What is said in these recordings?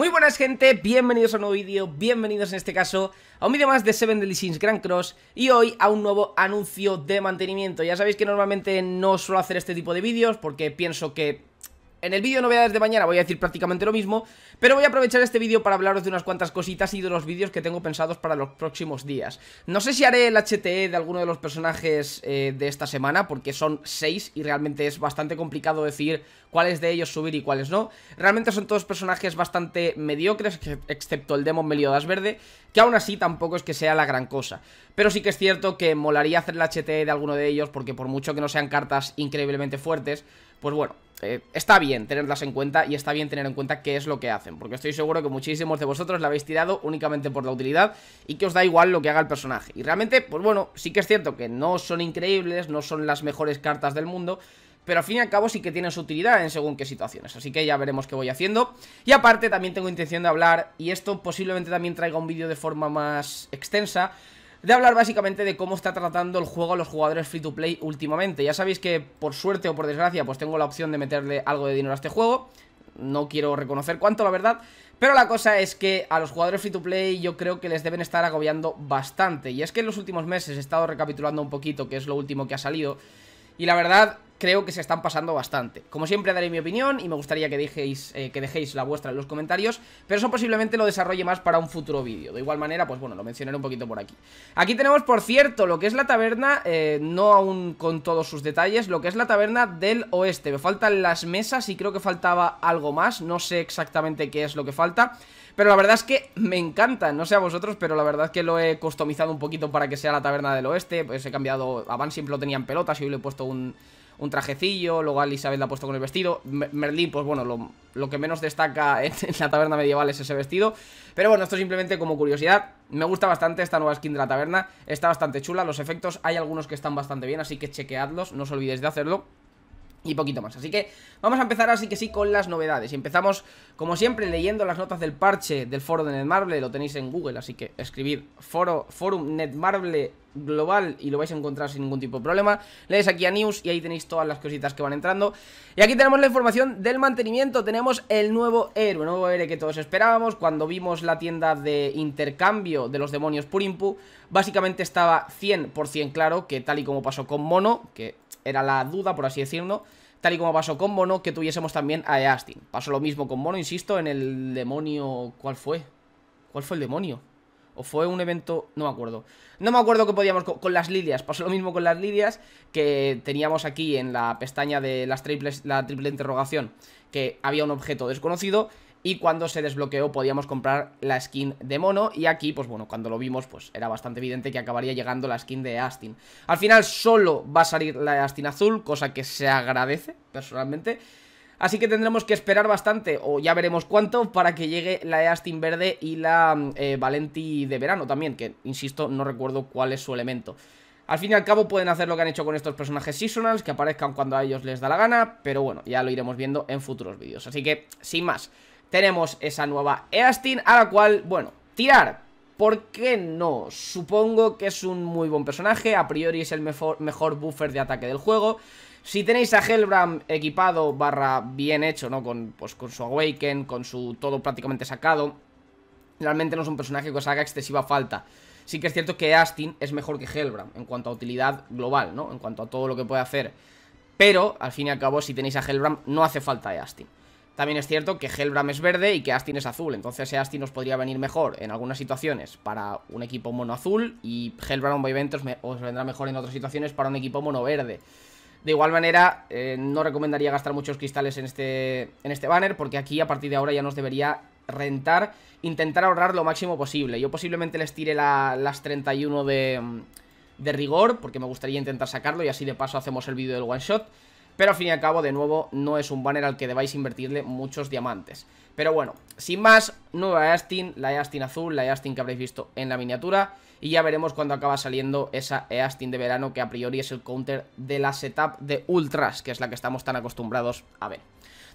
Muy buenas gente, bienvenidos a un nuevo vídeo, bienvenidos en este caso a un vídeo más de Seven Deadly Grand Cross y hoy a un nuevo anuncio de mantenimiento. Ya sabéis que normalmente no suelo hacer este tipo de vídeos porque pienso que en el vídeo de novedades de mañana voy a decir prácticamente lo mismo, pero voy a aprovechar este vídeo para hablaros de unas cuantas cositas y de los vídeos que tengo pensados para los próximos días. No sé si haré el HTE de alguno de los personajes eh, de esta semana, porque son seis y realmente es bastante complicado decir cuáles de ellos subir y cuáles no. Realmente son todos personajes bastante mediocres, excepto el Demon Meliodas Verde, que aún así tampoco es que sea la gran cosa. Pero sí que es cierto que molaría hacer el HTE de alguno de ellos, porque por mucho que no sean cartas increíblemente fuertes, pues bueno, eh, está bien tenerlas en cuenta y está bien tener en cuenta qué es lo que hacen, porque estoy seguro que muchísimos de vosotros la habéis tirado únicamente por la utilidad y que os da igual lo que haga el personaje. Y realmente, pues bueno, sí que es cierto que no son increíbles, no son las mejores cartas del mundo, pero al fin y al cabo sí que tienen su utilidad en según qué situaciones, así que ya veremos qué voy haciendo. Y aparte también tengo intención de hablar, y esto posiblemente también traiga un vídeo de forma más extensa, de hablar básicamente de cómo está tratando el juego a los jugadores free to play últimamente. Ya sabéis que por suerte o por desgracia pues tengo la opción de meterle algo de dinero a este juego. No quiero reconocer cuánto, la verdad. Pero la cosa es que a los jugadores free to play yo creo que les deben estar agobiando bastante. Y es que en los últimos meses he estado recapitulando un poquito, que es lo último que ha salido. Y la verdad, creo que se están pasando bastante. Como siempre daré mi opinión y me gustaría que, dejéis, eh, que dejéis la vuestra en los comentarios, pero eso posiblemente lo desarrolle más para un futuro vídeo. De igual manera, pues bueno, lo mencionaré un poquito por aquí. Aquí tenemos, por cierto, lo que es la taberna, eh, no aún con todos sus detalles, lo que es la taberna del oeste. Me faltan las mesas y creo que faltaba algo más, no sé exactamente qué es lo que falta, pero la verdad es que me encanta, no sé a vosotros, pero la verdad es que lo he customizado un poquito para que sea la taberna del oeste, pues he cambiado, a siempre lo tenía pelotas y hoy le he puesto un un trajecillo, luego Elizabeth la ha puesto con el vestido. Merlín, pues bueno, lo, lo que menos destaca en la taberna medieval es ese vestido. Pero bueno, esto simplemente como curiosidad. Me gusta bastante esta nueva skin de la taberna, está bastante chula. Los efectos hay algunos que están bastante bien, así que chequeadlos, no os olvidéis de hacerlo y poquito más. Así que vamos a empezar así que sí con las novedades. Y empezamos, como siempre, leyendo las notas del parche del foro de Netmarble. Lo tenéis en Google, así que escribid foro, forum Netmarble global y lo vais a encontrar sin ningún tipo de problema. Lees aquí a news y ahí tenéis todas las cositas que van entrando. Y aquí tenemos la información del mantenimiento. Tenemos el nuevo héroe, nuevo héroe que todos esperábamos. Cuando vimos la tienda de intercambio de los demonios Purimpu, básicamente estaba 100% claro que tal y como pasó con Mono, que era la duda, por así decirlo, tal y como pasó con Mono, que tuviésemos también a e. Astin. Pasó lo mismo con Mono, insisto, en el demonio... ¿Cuál fue? ¿Cuál fue el demonio? ¿O fue un evento? No me acuerdo. No me acuerdo que podíamos con, con, las lilias. Pasó lo mismo con las lilias que teníamos aquí en la pestaña de las triples, la triple interrogación, que había un objeto desconocido y cuando se desbloqueó podíamos comprar la skin de mono y aquí, pues bueno, cuando lo vimos pues era bastante evidente que acabaría llegando la skin de Astin. Al final solo va a salir la Astin azul, cosa que se agradece personalmente. Así que tendremos que esperar bastante, o ya veremos cuánto, para que llegue la Astin verde y la eh, Valenti de verano también, que insisto, no recuerdo cuál es su elemento. Al fin y al cabo pueden hacer lo que han hecho con estos personajes seasonals, que aparezcan cuando a ellos les da la gana, pero bueno, ya lo iremos viendo en futuros vídeos. Así que, sin más, tenemos esa nueva Eastin a la cual, bueno, tirar. ¿Por qué no? Supongo que es un muy buen personaje, a priori es el mejor, buffer de ataque del juego. Si tenéis a Hellbram equipado, barra bien hecho, ¿no? Pues, con, su Awaken, con su todo prácticamente sacado, realmente no es un personaje que os haga excesiva falta. Sí que es cierto que Astin es mejor que Hellbram en cuanto a utilidad global, ¿no? En cuanto a todo lo que puede hacer. Pero, al fin y al cabo, si tenéis a Hellbram, no hace falta Eastin. También es cierto que Helbram es verde y que Astin es azul, entonces Astin nos podría venir mejor en algunas situaciones para un equipo mono azul y Helbram obviamente os, vendrá mejor en otras situaciones para un equipo mono verde. De igual manera, eh, no recomendaría gastar muchos cristales en este, en este banner porque aquí a partir de ahora ya nos debería rentar, intentar ahorrar lo máximo posible. Yo posiblemente les tire las 31 de rigor porque me gustaría intentar sacarlo y así de paso hacemos el vídeo del one shot. Pero al fin y al cabo, de nuevo, no es un banner al que debáis invertirle muchos diamantes. Pero bueno, sin más, nueva Eastin, la Eastin azul, la Eastin que habréis visto en la miniatura. Y ya veremos cuando acaba saliendo esa Eastin de verano, que a priori es el counter de la setup de Ultras, que es la que estamos tan acostumbrados a ver.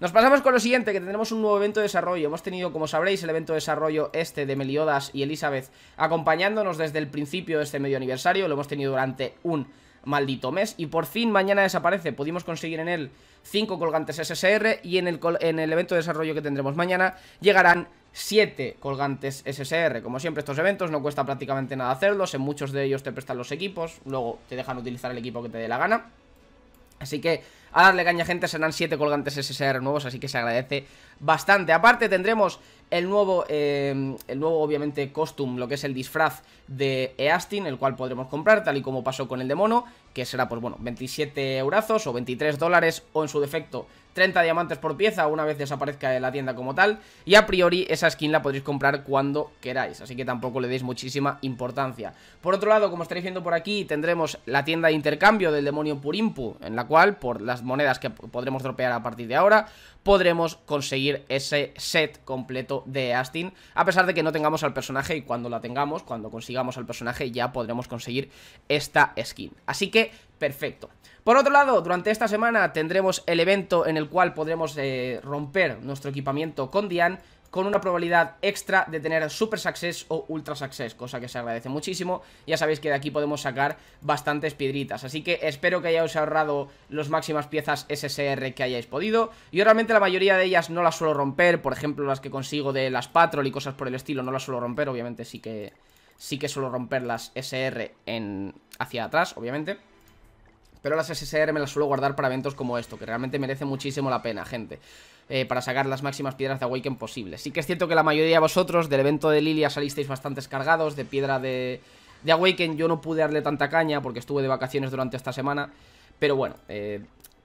Nos pasamos con lo siguiente, que tendremos un nuevo evento de desarrollo. Hemos tenido, como sabréis, el evento de desarrollo este de Meliodas y Elizabeth acompañándonos desde el principio de este medio aniversario. Lo hemos tenido durante un maldito mes. Y por fin mañana desaparece. Pudimos conseguir en él 5 colgantes SSR y en el, en el evento de desarrollo que tendremos mañana llegarán 7 colgantes SSR. Como siempre, estos eventos no cuesta prácticamente nada hacerlos. En muchos de ellos te prestan los equipos. Luego te dejan utilizar el equipo que te dé la gana. Así que a darle caña, gente. Serán 7 colgantes SSR nuevos, así que se agradece bastante. Aparte tendremos el nuevo, eh, el nuevo obviamente costume, lo que es el disfraz de Eastin, el cual podremos comprar tal y como pasó con el de que será pues bueno, 27 eurazos o 23 dólares o en su defecto 30 diamantes por pieza una vez desaparezca de la tienda como tal y a priori esa skin la podréis comprar cuando queráis, así que tampoco le deis muchísima importancia. Por otro lado, como estaréis viendo por aquí, tendremos la tienda de intercambio del demonio Purimpu, en la cual por las monedas que podremos dropear a partir de ahora, podremos conseguir ese set completo de Astin, a pesar de que no tengamos al personaje y cuando la tengamos, cuando consigamos al personaje ya podremos conseguir esta skin. Así que, perfecto. Por otro lado, durante esta semana tendremos el evento en el cual podremos eh, romper nuestro equipamiento con Diane con una probabilidad extra de tener Super Success o Ultra Success, cosa que se agradece muchísimo. Ya sabéis que de aquí podemos sacar bastantes piedritas, así que espero que hayáis ahorrado las máximas piezas SSR que hayáis podido. Yo realmente la mayoría de ellas no las suelo romper, por ejemplo las que consigo de las Patrol y cosas por el estilo no las suelo romper, obviamente sí que, sí que suelo romper las SR en, hacia atrás, obviamente. Pero las SSR me las suelo guardar para eventos como esto, que realmente merece muchísimo la pena, gente. Eh, para sacar las máximas piedras de Awaken posibles. Sí que es cierto que la mayoría de vosotros del evento de Lilia salisteis bastante cargados de piedra de, de Awaken. Yo no pude darle tanta caña porque estuve de vacaciones durante esta semana. Pero bueno, eh,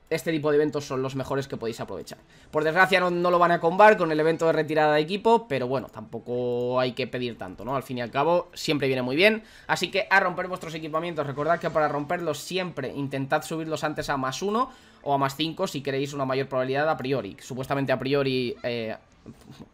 este tipo de eventos son los mejores que podéis aprovechar. Por desgracia no, lo van a combar con el evento de retirada de equipo, pero bueno, tampoco hay que pedir tanto, ¿no? Al fin y al cabo, siempre viene muy bien. Así que a romper vuestros equipamientos, recordad que para romperlos siempre intentad subirlos antes a más uno o a más 5 si queréis una mayor probabilidad a priori. Supuestamente a priori... Eh,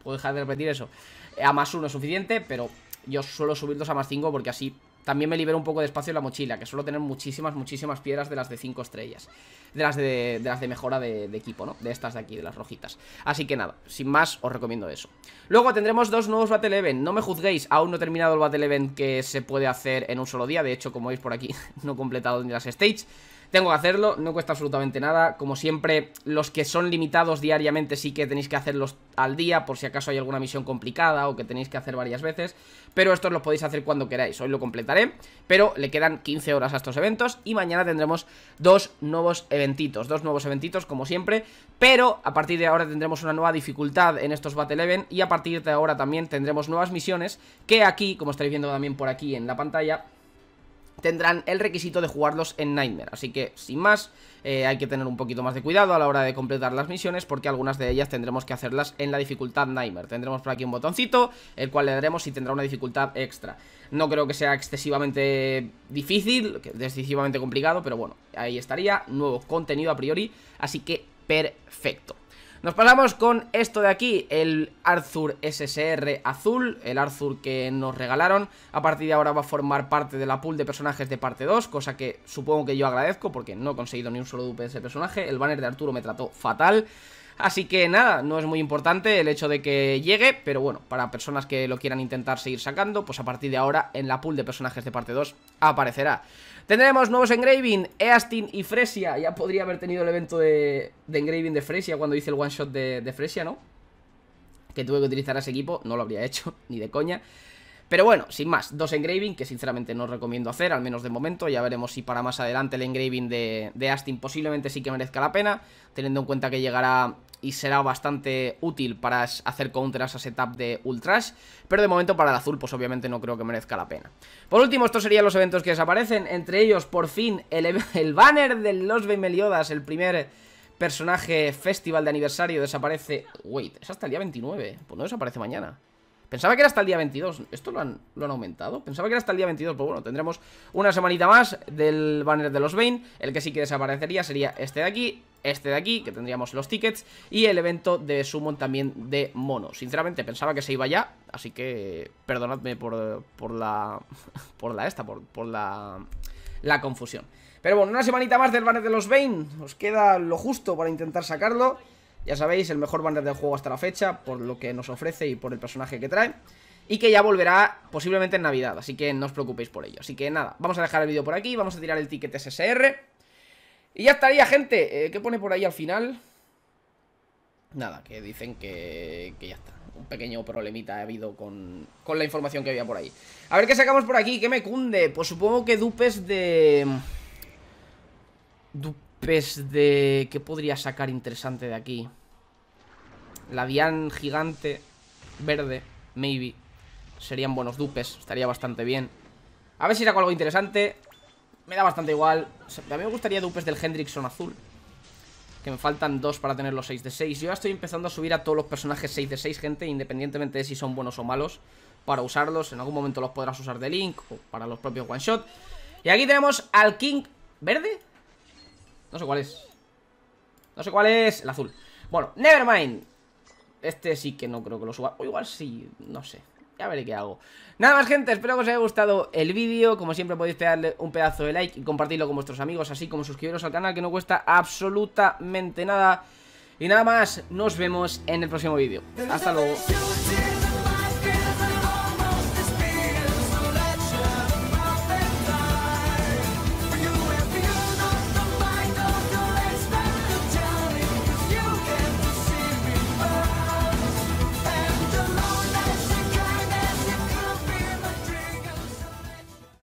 puedo dejar de repetir eso. Eh, a más uno es suficiente, pero yo suelo subirlos a más 5 porque así también me libero un poco de espacio en la mochila, que suelo tener muchísimas, muchísimas piedras de las de 5 estrellas. De las de, las de mejora de, de, equipo, ¿no? De estas de aquí, de las rojitas. Así que nada, sin más, os recomiendo eso. Luego tendremos dos nuevos Battle Event. No me juzguéis, aún no he terminado el Battle Event que se puede hacer en un solo día. De hecho, como veis por aquí, no he completado ni las stages. Tengo que hacerlo, no cuesta absolutamente nada. Como siempre, los que son limitados diariamente sí que tenéis que hacerlos al día por si acaso hay alguna misión complicada o que tenéis que hacer varias veces. Pero estos los podéis hacer cuando queráis. Hoy lo completaré, pero le quedan 15 horas a estos eventos y mañana tendremos dos nuevos eventitos. Dos nuevos eventitos, como siempre, pero a partir de ahora tendremos una nueva dificultad en estos Battle Event y a partir de ahora también tendremos nuevas misiones que aquí, como estáis viendo también por aquí en la pantalla, tendrán el requisito de jugarlos en Nightmare. Así que, sin más, eh, hay que tener un poquito más de cuidado a la hora de completar las misiones porque algunas de ellas tendremos que hacerlas en la dificultad Nightmare. Tendremos por aquí un botoncito, el cual le daremos si tendrá una dificultad extra. No creo que sea excesivamente difícil, decisivamente complicado, pero bueno, ahí estaría, nuevo contenido a priori, así que perfecto. Nos pasamos con esto de aquí, el Arthur SSR azul, el Arthur que nos regalaron. A partir de ahora va a formar parte de la pool de personajes de parte 2, cosa que supongo que yo agradezco porque no he conseguido ni un solo dupe de ese personaje. El banner de Arturo me trató fatal. Así que nada, no es muy importante el hecho de que llegue, pero bueno, para personas que lo quieran intentar seguir sacando, pues a partir de ahora en la pool de personajes de parte 2 aparecerá. Tendremos nuevos engraving, Eastin y Fresia. Ya podría haber tenido el evento de, engraving de Fresia cuando hice el one shot de, de Fresia, ¿no? Que tuve que utilizar a ese equipo, no lo habría hecho, ni de coña. Pero bueno, sin más, dos engraving que sinceramente no recomiendo hacer, al menos de momento, ya veremos si para más adelante el engraving de, de Astin posiblemente sí que merezca la pena, teniendo en cuenta que llegará y será bastante útil para hacer counter a setup de Ultrash, pero de momento para el azul pues obviamente no creo que merezca la pena. Por último, estos serían los eventos que desaparecen, entre ellos por fin el, banner de los Bemeliodas, el primer personaje festival de aniversario desaparece... Wait, es hasta el día 29, pues no desaparece mañana. Pensaba que era hasta el día 22. ¿Esto lo han, aumentado? Pensaba que era hasta el día 22, pero bueno, tendremos una semanita más del banner de los Bane. El que sí que desaparecería sería este de aquí, este de aquí, que tendríamos los tickets, y el evento de Summon también de mono. Sinceramente, pensaba que se iba ya, así que perdonadme por, la... por la esta, por, la... confusión. Pero bueno, una semanita más del banner de los Bane. Os queda lo justo para intentar sacarlo. Ya sabéis, el mejor banner del juego hasta la fecha, por lo que nos ofrece y por el personaje que trae. Y que ya volverá posiblemente en Navidad, así que no os preocupéis por ello. Así que nada, vamos a dejar el vídeo por aquí, vamos a tirar el ticket SSR. Y ya estaría, gente. Eh, ¿Qué pone por ahí al final? Nada, que dicen que, ya está. Un pequeño problemita ha habido con, con la información que había por ahí. A ver qué sacamos por aquí, ¿qué me cunde? Pues supongo que dupes de... Dupes Dupes de... ¿Qué podría sacar interesante de aquí? La Dian gigante Verde, maybe Serían buenos dupes, estaría bastante bien A ver si saco algo interesante Me da bastante igual También me gustaría dupes del Hendrickson azul Que me faltan dos para tener los 6 de 6 Yo ya estoy empezando a subir a todos los personajes 6 de 6, gente Independientemente de si son buenos o malos Para usarlos, en algún momento los podrás usar de Link O para los propios one shot Y aquí tenemos al King Verde no sé cuál es No sé cuál es El azul Bueno, nevermind Este sí que no creo que lo suba O igual sí, no sé ya veré qué hago Nada más gente, espero que os haya gustado el vídeo Como siempre podéis pegarle un pedazo de like Y compartirlo con vuestros amigos Así como suscribiros al canal que no cuesta absolutamente nada Y nada más, nos vemos en el próximo vídeo Hasta luego